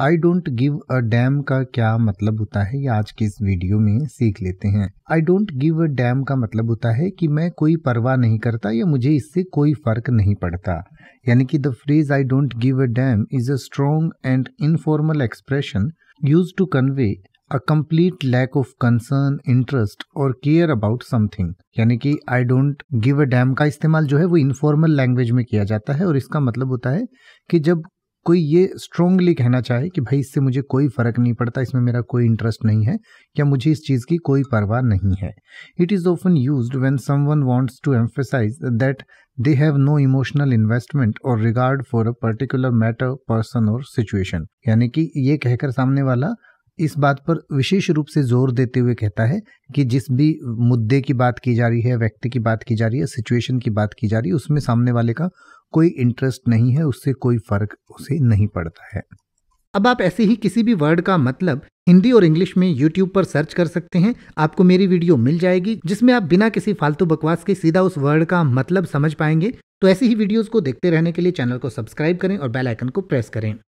I don't give a damn का क्या मतलब होता है ये आज के इस वीडियो में सीख लेते हैं I don't give a damn का मतलब होता है कि मैं कोई परवाह नहीं करता या मुझे इससे कोई फर्क नहीं पड़ता यानी कि the phrase I don't give a damn is a strong and informal expression use to convey a complete lack of concern interest और केयर अबाउट समथिंग यानी कि I don't give a damn का इस्तेमाल जो है वो इनफॉर्मल लैंग्वेज में किया जाता है और इसका मतलब होता है कि जब कोई ये स्ट्रोंगली कहना चाहे कि भाई इससे मुझे कोई फ़र्क नहीं पड़ता इसमें मेरा कोई इंटरेस्ट नहीं है या मुझे इस चीज़ की कोई परवाह नहीं है it is often use when someone wants to emphasize that they have no emotional investment और regard for a particular matter person और सिचुएशन यानी कि ये कहकर सामने वाला इस बात पर विशेष रूप से जोर देते हुए कहता है कि जिस भी मुद्दे की बात की जा रही है व्यक्ति की बात की जा रही है सिचुएशन की बात की जा रही है उसमें सामने वाले का कोई इंटरेस्ट नहीं है उससे कोई फर्क उसे नहीं पड़ता है अब आप ऐसे ही किसी भी वर्ड का मतलब हिंदी और इंग्लिश में यूट्यूब पर सर्च कर सकते हैं आपको मेरी वीडियो मिल जाएगी जिसमें आप बिना किसी फालतू बकवास के सीधा उस वर्ड का मतलब समझ पाएंगे तो ऐसी ही वीडियोस को देखते रहने के लिए चैनल को सब्सक्राइब करें और बेल आइकन को प्रेस करें